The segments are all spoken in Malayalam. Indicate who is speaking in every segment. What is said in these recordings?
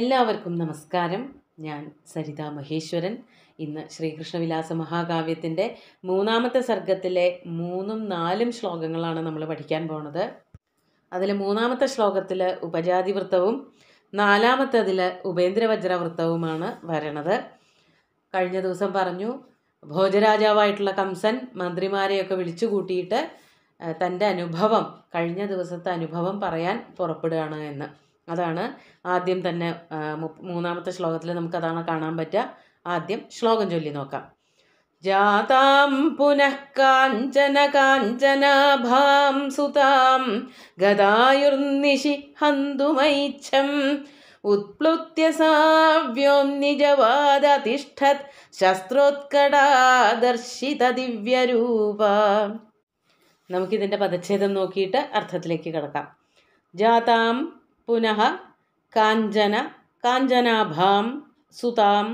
Speaker 1: എല്ലാവർക്കും നമസ്കാരം ഞാൻ സരിത മഹേശ്വരൻ ഇന്ന് ശ്രീകൃഷ്ണവിലാസ മഹാകാവ്യത്തിൻ്റെ മൂന്നാമത്തെ സർഗത്തിലെ മൂന്നും നാലും ശ്ലോകങ്ങളാണ് നമ്മൾ പഠിക്കാൻ പോണത് അതിൽ മൂന്നാമത്തെ ശ്ലോകത്തിൽ ഉപജാതിവൃത്തവും നാലാമത്തതിൽ ഉപേന്ദ്രവജ്രവൃത്തവുമാണ് വരണത് കഴിഞ്ഞ ദിവസം പറഞ്ഞു ഭോജരാജാവായിട്ടുള്ള കംസൻ മന്ത്രിമാരെയൊക്കെ വിളിച്ചു കൂട്ടിയിട്ട് തൻ്റെ അനുഭവം കഴിഞ്ഞ ദിവസത്തെ അനുഭവം പറയാൻ പുറപ്പെടുകയാണ് എന്ന് അതാണ് ആദ്യം തന്നെ മൂന്നാമത്തെ ശ്ലോകത്തിൽ നമുക്ക് അതാണ് കാണാൻ പറ്റുക ആദ്യം ശ്ലോകം ചൊല്ലി നോക്കാം ജാതാം പുനഃ കാഞ്ചന കാഞ്ചനാഭാം സുതാം ഗതായുർനിശി ഹന്തുമൈച്ഛം നിജവാദതിഷ്ഠത് साव्योम्निजवादतिष्ठत् ദിവ്യരൂപ നമുക്കിതിൻ്റെ പദച്ഛേദം നോക്കിയിട്ട് അർത്ഥത്തിലേക്ക് കിടക്കാം ജാതാം പുനഃ കാഞ്ചന കാഞ്ചനാഭാം सुतां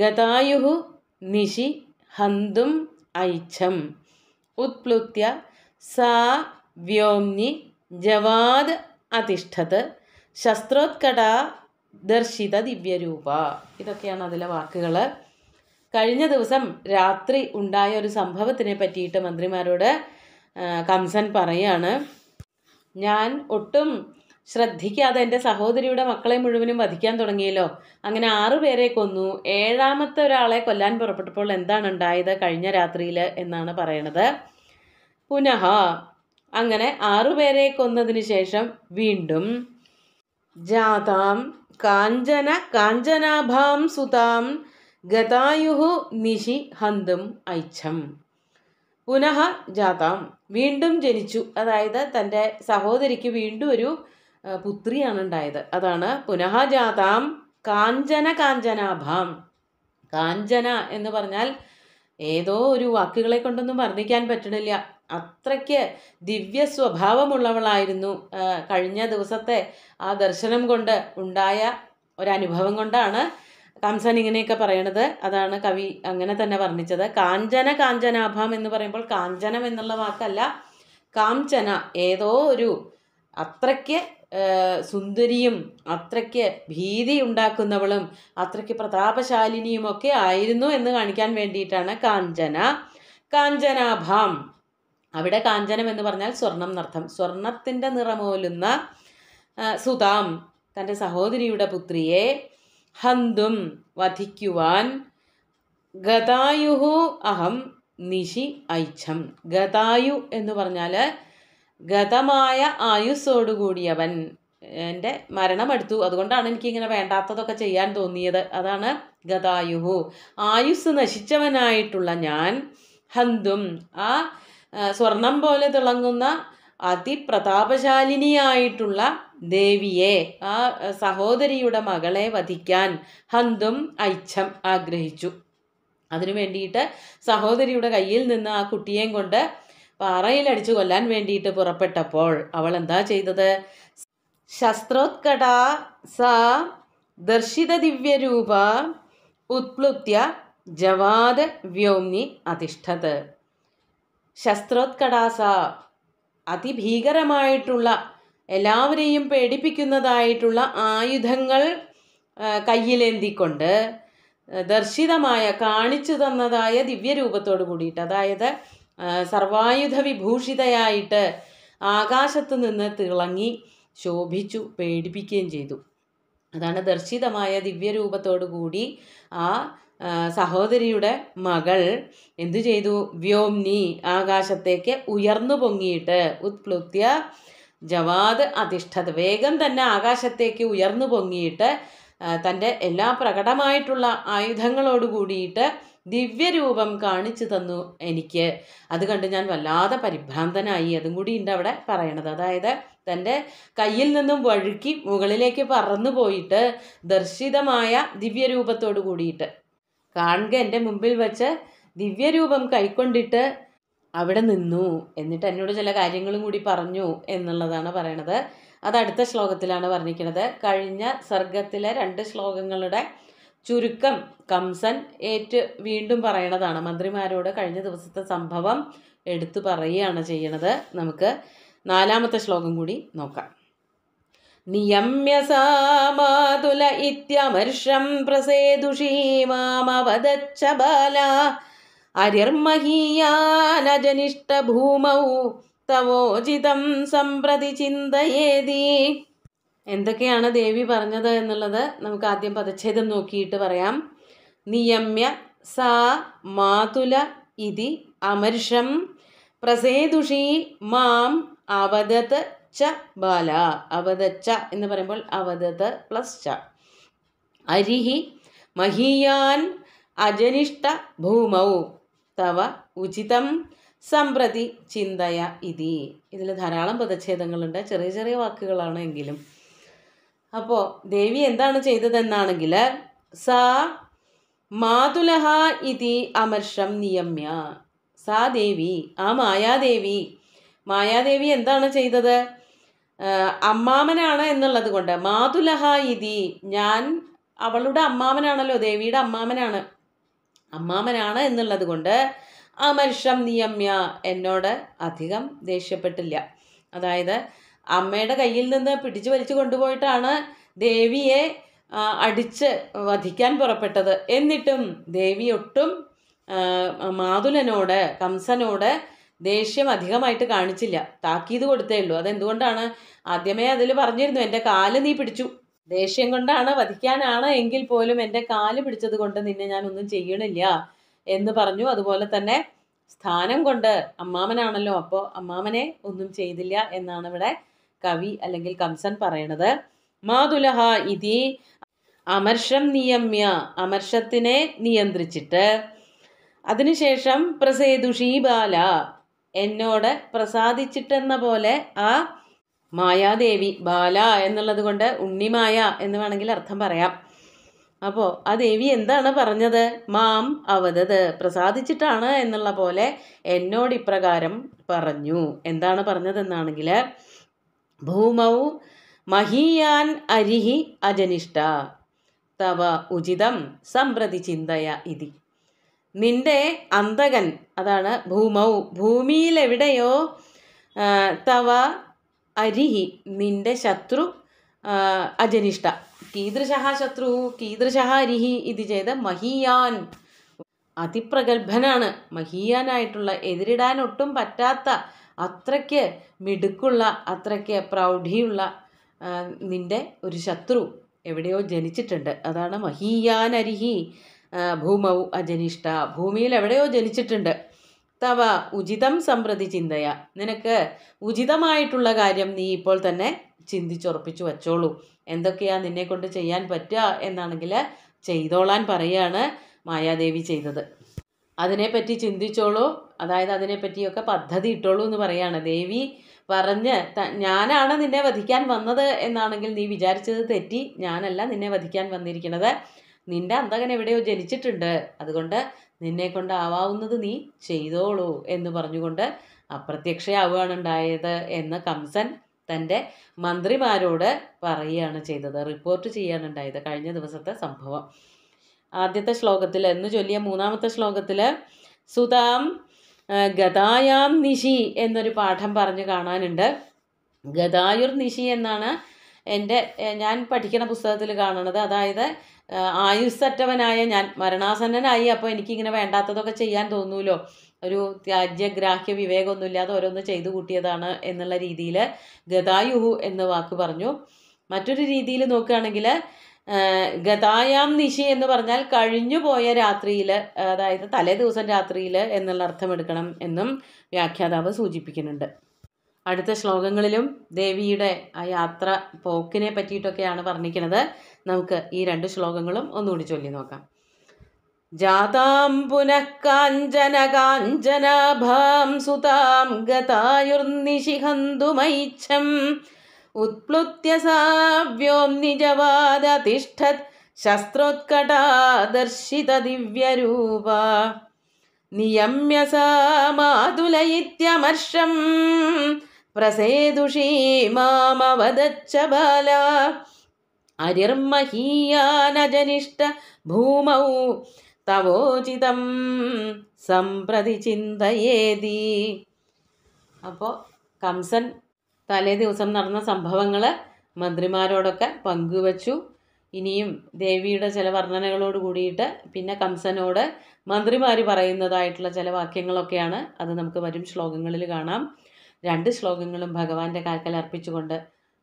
Speaker 1: गतायुः निशि ഹന്തും ഐച്ഛം ഉത്പ്ലുത്യ സാ വ്യോംനി ജവാദ് അതിഷ്ഠത് ശസ്ത്രോത്കട ദർശിത ദിവ്യരൂപ ഇതൊക്കെയാണ് അതിലെ വാക്കുകൾ കഴിഞ്ഞ ദിവസം രാത്രി ഉണ്ടായ ഒരു സംഭവത്തിനെ പറ്റിയിട്ട് മന്ത്രിമാരോട് കംസൻ പറയാണ് ഞാൻ ഒട്ടും ശ്രദ്ധിക്കാതെ എൻ്റെ സഹോദരിയുടെ മക്കളെ മുഴുവനും വധിക്കാൻ തുടങ്ങിയല്ലോ അങ്ങനെ ആറു പേരെ കൊന്നു ഏഴാമത്തെ ഒരാളെ കൊല്ലാൻ പുറപ്പെട്ടപ്പോൾ എന്താണ് ഉണ്ടായത് കഴിഞ്ഞ രാത്രിയിൽ എന്നാണ് പറയണത് പുനഃ അങ്ങനെ ആറുപേരെ കൊന്നതിന് ശേഷം വീണ്ടും ജാതാം കാഞ്ചന കാഞ്ചനാഭാം സുതാം ഗതായുഹു നിശി ഹന്തും ഐച്ഛം പുനഃ ജാതാം വീണ്ടും ജനിച്ചു അതായത് തൻ്റെ സഹോദരിക്ക് വീണ്ടും ഒരു പുത്രിയാണ് ഉണ്ടായത് അതാണ് പുനഃജാതാം കാഞ്ചന കാഞ്ചനാഭാം കാഞ്ചന എന്ന് പറഞ്ഞാൽ ഏതോ ഒരു വാക്കുകളെ കൊണ്ടൊന്നും വർണ്ണിക്കാൻ പറ്റണില്ല അത്രയ്ക്ക് ദിവ്യ സ്വഭാവമുള്ളവളായിരുന്നു കഴിഞ്ഞ ദിവസത്തെ ആ ദർശനം കൊണ്ട് ഉണ്ടായ ഒരനുഭവം കൊണ്ടാണ് കംസൻ ഇങ്ങനെയൊക്കെ പറയണത് അതാണ് കവി അങ്ങനെ തന്നെ വർണ്ണിച്ചത് കാഞ്ചന കാഞ്ചനാഭാം എന്ന് പറയുമ്പോൾ കാഞ്ചനം എന്നുള്ള വാക്കല്ല കാഞ്ചന ഏതോ ഒരു അത്രയ്ക്ക് സുന്ദരിയും അത്രയ്ക്ക് ഭീതി ഉണ്ടാക്കുന്നവളും അത്രയ്ക്ക് പ്രതാപശാലിനിയുമൊക്കെ ആയിരുന്നു എന്ന് കാണിക്കാൻ വേണ്ടിയിട്ടാണ് കാഞ്ചന കാഞ്ചനാഭാം അവിടെ കാഞ്ചനം എന്ന് പറഞ്ഞാൽ സ്വർണം നർത്ഥം സ്വർണത്തിൻ്റെ നിറമോലുന്ന സുതാം തൻ്റെ സഹോദരിയുടെ പുത്രിയെ ഹന്തും വധിക്കുവാൻ ഗതായുഹു അഹം നിശി ഐച്ഛം ഗതായു എന്ന് പറഞ്ഞാൽ ഗതമായ ആയുസ്സോടുകൂടിയവൻ എൻ്റെ മരണമടുത്തു അതുകൊണ്ടാണ് എനിക്കിങ്ങനെ വേണ്ടാത്തതൊക്കെ ചെയ്യാൻ തോന്നിയത് അതാണ് ഗതായുഹു ആയുസ് നശിച്ചവനായിട്ടുള്ള ഞാൻ ഹന്തും ആ സ്വർണം പോലെ തിളങ്ങുന്ന അതിപ്രതാപശാലിനിയായിട്ടുള്ള ദേവിയെ ആ സഹോദരിയുടെ മകളെ വധിക്കാൻ ഹന്തും ഐച്ഛം ആഗ്രഹിച്ചു അതിനു വേണ്ടിയിട്ട് സഹോദരിയുടെ കയ്യിൽ നിന്ന് ആ കുട്ടിയെയും കൊണ്ട് പാറയിലടിച്ചു കൊല്ലാൻ വേണ്ടിയിട്ട് പുറപ്പെട്ടപ്പോൾ അവൾ എന്താ ചെയ്തത് ശസ്ത്രോത്കട സ ദർശിത ദിവ്യരൂപ ഉത്പ്ലുത്യ ജവാദ വ്യോംനി അധിഷ്ഠത് ശസ്ത്രോത്കടാസ അതിഭീകരമായിട്ടുള്ള എല്ലാവരെയും പേടിപ്പിക്കുന്നതായിട്ടുള്ള ആയുധങ്ങൾ കയ്യിലേന്തിക്കൊണ്ട് ദർശിതമായ കാണിച്ചു തന്നതായ ദിവ്യരൂപത്തോട് കൂടിയിട്ട് അതായത് സർവായുധ വിഭൂഷിതയായിട്ട് ആകാശത്തു നിന്ന് തിളങ്ങി ശോഭിച്ചു പേടിപ്പിക്കുകയും ചെയ്തു അതാണ് ദർശിതമായ ദിവ്യരൂപത്തോടു കൂടി ആ സഹോദരിയുടെ മകൾ എന്തു ചെയ്തു വ്യോംനി ആകാശത്തേക്ക് ഉയർന്നു പൊങ്ങിയിട്ട് ഉത്പ്ലുത്യ ജവാദ് അധിഷ്ഠത വേഗം തന്നെ ആകാശത്തേക്ക് ഉയർന്നു പൊങ്ങിയിട്ട് തൻ്റെ എല്ലാ പ്രകടമായിട്ടുള്ള ആയുധങ്ങളോട് കൂടിയിട്ട് ദിവ്യരൂപം കാണിച്ചു തന്നു എനിക്ക് അത് കണ്ട് ഞാൻ വല്ലാതെ പരിഭ്രാന്തനായി അതും കൂടി ഉണ്ട് അവിടെ പറയണത് അതായത് തൻ്റെ കയ്യിൽ നിന്നും വഴുക്കി മുകളിലേക്ക് പറന്നു പോയിട്ട് ദർശിതമായ ദിവ്യരൂപത്തോട് കൂടിയിട്ട് കാണുക എൻ്റെ മുമ്പിൽ വച്ച് ദിവ്യരൂപം കൈക്കൊണ്ടിട്ട് അവിടെ നിന്നു എന്നിട്ട് എന്നോട് ചില കാര്യങ്ങളും കൂടി പറഞ്ഞു എന്നുള്ളതാണ് പറയണത് അത് അടുത്ത ശ്ലോകത്തിലാണ് പറഞ്ഞിരിക്കുന്നത് കഴിഞ്ഞ സർഗത്തിലെ രണ്ട് ശ്ലോകങ്ങളുടെ ചുരുക്കം കംസൻ ഏറ്റ് വീണ്ടും പറയണതാണ് മന്ത്രിമാരോട് കഴിഞ്ഞ ദിവസത്തെ സംഭവം എടുത്തു പറയുകയാണ് ചെയ്യണത് നമുക്ക് നാലാമത്തെ ശ്ലോകം കൂടി നോക്കാം നിയമ്യ സാമാതുല ഇത്യമർഷം പ്രസേതുഷീമാമവദച്ച ബാല അരിർമഹീയാനജനിഷ്ടഭൂമൗ തവോചിതം സംപ്രതി ചിന്തയേതി എന്തൊക്കെയാണ് ദേവി പറഞ്ഞത് എന്നുള്ളത് നമുക്ക് ആദ്യം പദച്ഛേദം നോക്കിയിട്ട് പറയാം നിയമ്യ സാ മാതുല ഇതി അമർഷം പ്രസേതുഷി മാം അവതത് ച ബാല അവതച്ച എന്ന് പറയുമ്പോൾ അവതത് പ്ലസ് ച അരിഹി മഹീയാൻ അജനിഷ്ട ഭൂമൗ തവ ഉചിതം സംപ്രതി ചിന്തയ ഇതി ഇതിൽ ധാരാളം പദച്ഛേദങ്ങളുണ്ട് ചെറിയ ചെറിയ വാക്കുകളാണ് എങ്കിലും അപ്പോൾ ദേവി എന്താണ് ചെയ്തതെന്നാണെങ്കിൽ സ മാതുലഹ ഇതി അമർഷം നിയമ്യ സാ ദേവി ആ മായാദേവി മായാദേവി എന്താണ് ചെയ്തത് അമ്മാമനാണ് എന്നുള്ളത് കൊണ്ട് മാതുലഹ ഇതി ഞാൻ അവളുടെ അമ്മാമനാണല്ലോ ദേവിയുടെ അമ്മാമനാണ് അമ്മാമനാണ് എന്നുള്ളത് കൊണ്ട് അമർഷം നിയമ്യ എന്നോട് അധികം ദേഷ്യപ്പെട്ടില്ല അതായത് അമ്മയുടെ കയ്യിൽ നിന്ന് പിടിച്ചു വലിച്ചു കൊണ്ടുപോയിട്ടാണ് ദേവിയെ അടിച്ച് വധിക്കാൻ പുറപ്പെട്ടത് എന്നിട്ടും ദേവി ഒട്ടും മാതുലനോട് കംസനോട് ദേഷ്യം അധികമായിട്ട് കാണിച്ചില്ല താക്കീത് കൊടുത്തേ ഉള്ളൂ അതെന്തുകൊണ്ടാണ് ആദ്യമേ അതിൽ പറഞ്ഞിരുന്നു എൻ്റെ കാല് നീ പിടിച്ചു ദേഷ്യം കൊണ്ടാണ് വധിക്കാനാണ് എങ്കിൽ പോലും എൻ്റെ കാല് പിടിച്ചത് കൊണ്ട് നിന്നെ ഞാനൊന്നും ചെയ്യണില്ല എന്ന് പറഞ്ഞു അതുപോലെ തന്നെ സ്ഥാനം കൊണ്ട് അമ്മാമനാണല്ലോ അപ്പോൾ അമ്മാമനെ ഒന്നും ചെയ്തില്ല എന്നാണ് ഇവിടെ കവി അല്ലെങ്കിൽ കംസൻ പറയണത് മാതുലഹ ഇതി അമർഷം നിയമ്യ അമർഷത്തിനെ നിയന്ത്രിച്ചിട്ട് അതിനുശേഷം ബാല എന്നോട് പ്രസാദിച്ചിട്ടെന്ന പോലെ ആ മായാദേവി ബാല എന്നുള്ളത് കൊണ്ട് ഉണ്ണിമായ എന്ന് വേണമെങ്കിൽ അർത്ഥം പറയാം അപ്പോൾ ആ ദേവി എന്താണ് പറഞ്ഞത് മാം അവതത് പ്രസാദിച്ചിട്ടാണ് എന്നുള്ള പോലെ എന്നോട് ഇപ്രകാരം പറഞ്ഞു എന്താണ് പറഞ്ഞതെന്നാണെങ്കിൽ ഭൂമൗ മഹീയാൻ അരിഹി അജനിഷ്ട തവ ഉചിതം സമ്പ്രതി ചിന്തയ ഇതി നിന്റെ അന്തകൻ അതാണ് ഭൂമൗ ഭൂമിയിലെവിടെയോ തവ അരിഹി നിന്റെ ശത്രു അജനിഷ്ട കീദൃശ ശത്രു കീദൃശ അരിഹി ഇത് ചെയ്ത മഹീയാൻ അതിപ്രഗത്ഭനാണ് മഹീയാനായിട്ടുള്ള എതിരിടാൻ ഒട്ടും പറ്റാത്ത അത്രയ്ക്ക് മിടുക്കുള്ള അത്രയ്ക്ക് പ്രൗഢിയുള്ള നിൻ്റെ ഒരു ശത്രു എവിടെയോ ജനിച്ചിട്ടുണ്ട് അതാണ് മഹീയാനരിഹി ഭൂമൗ അജനിഷ്ട ഭൂമിയിൽ എവിടെയോ ജനിച്ചിട്ടുണ്ട് തവ ഉചിതം സംപ്രതി ചിന്തയ നിനക്ക് ഉചിതമായിട്ടുള്ള കാര്യം നീ ഇപ്പോൾ തന്നെ ചിന്തിച്ചുറപ്പിച്ചു വച്ചോളൂ എന്തൊക്കെയാണ് നിന്നെ കൊണ്ട് ചെയ്യാൻ പറ്റുക എന്നാണെങ്കിൽ ചെയ്തോളാൻ പറയാണ് മായാദേവി ചെയ്തത് അതിനെപ്പറ്റി ചിന്തിച്ചോളൂ അതായത് അതിനെപ്പറ്റിയൊക്കെ പദ്ധതി ഇട്ടോളൂ എന്ന് പറയാണ് ദേവി പറഞ്ഞ് ഞാനാണ് നിന്നെ വധിക്കാൻ വന്നത് എന്നാണെങ്കിൽ നീ വിചാരിച്ചത് തെറ്റി ഞാനല്ല നിന്നെ വധിക്കാൻ വന്നിരിക്കുന്നത് നിന്റെ അന്തകൻ എവിടെയോ ജനിച്ചിട്ടുണ്ട് അതുകൊണ്ട് നിന്നെ കൊണ്ടാവാവുന്നത് നീ ചെയ്തോളൂ എന്ന് പറഞ്ഞുകൊണ്ട് അപ്രത്യക്ഷയാവുകയാണ് ഉണ്ടായത് എന്ന് കംസൻ തൻ്റെ മന്ത്രിമാരോട് പറയുകയാണ് ചെയ്തത് റിപ്പോർട്ട് ചെയ്യാനുണ്ടായത് കഴിഞ്ഞ ദിവസത്തെ സംഭവം ആദ്യത്തെ ശ്ലോകത്തിൽ എന്ന് ചൊല്ലിയ മൂന്നാമത്തെ ശ്ലോകത്തിൽ സുതാം ഗതായാം നിശി എന്നൊരു പാഠം പറഞ്ഞു കാണാനുണ്ട് ഗതായുർ നിശി എന്നാണ് എൻ്റെ ഞാൻ പഠിക്കുന്ന പുസ്തകത്തിൽ കാണുന്നത് അതായത് ആയുസ്സറ്റവനായ ഞാൻ മരണാസന്നനായി അപ്പോൾ എനിക്കിങ്ങനെ വേണ്ടാത്തതൊക്കെ ചെയ്യാൻ തോന്നൂലോ ഒരു ത്യാജ്യഗ്രാഹ്യ വിവേകമൊന്നുമില്ലാതെ ഓരോന്ന് ചെയ്തു കൂട്ടിയതാണ് എന്നുള്ള രീതിയിൽ ഗതായുഹു എന്ന് വാക്ക് പറഞ്ഞു മറ്റൊരു രീതിയിൽ നോക്കുകയാണെങ്കിൽ ഗതായാം നിശി എന്ന് പറഞ്ഞാൽ കഴിഞ്ഞു പോയ രാത്രിയിൽ അതായത് തലേ ദിവസം രാത്രിയിൽ എന്നുള്ള അർത്ഥമെടുക്കണം എന്നും വ്യാഖ്യാതാവ് സൂചിപ്പിക്കുന്നുണ്ട് അടുത്ത ശ്ലോകങ്ങളിലും ദേവിയുടെ ആ യാത്ര പോക്കിനെ പറ്റിയിട്ടൊക്കെയാണ് പറഞ്ഞിരിക്കുന്നത് നമുക്ക് ഈ രണ്ട് ശ്ലോകങ്ങളും ഒന്നുകൂടി ചൊല്ലി നോക്കാം ജാതാം പുനഃ സുതാം ഗതായുർനിശിഹന്തുമൈച്ഛം उत्प्लुत्यसाव्यों निजवादतिष्ठत् शस्त्रोत्कटादर्शितदिव्यरूपा नियम्य सा मातुल प्रसेदुषी मामवदच्च बाल भूमौ तवोचितं सम्प्रति चिन्तयेदि अपो कंसन् തലേ ദിവസം നടന്ന സംഭവങ്ങൾ മന്ത്രിമാരോടൊക്കെ പങ്കുവച്ചു ഇനിയും ദേവിയുടെ ചില വർണ്ണനകളോട് കൂടിയിട്ട് പിന്നെ കംസനോട് മന്ത്രിമാർ പറയുന്നതായിട്ടുള്ള ചില വാക്യങ്ങളൊക്കെയാണ് അത് നമുക്ക് വരും ശ്ലോകങ്ങളിൽ കാണാം രണ്ട് ശ്ലോകങ്ങളും ഭഗവാന്റെ കാൽക്കൽ അർപ്പിച്ചുകൊണ്ട്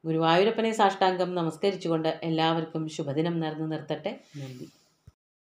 Speaker 1: ഗുരുവായൂരപ്പനെ സാഷ്ടാംഗം നമസ്കരിച്ചുകൊണ്ട് എല്ലാവർക്കും ശുഭദിനം നേർന്നു നിർത്തട്ടെ നന്ദി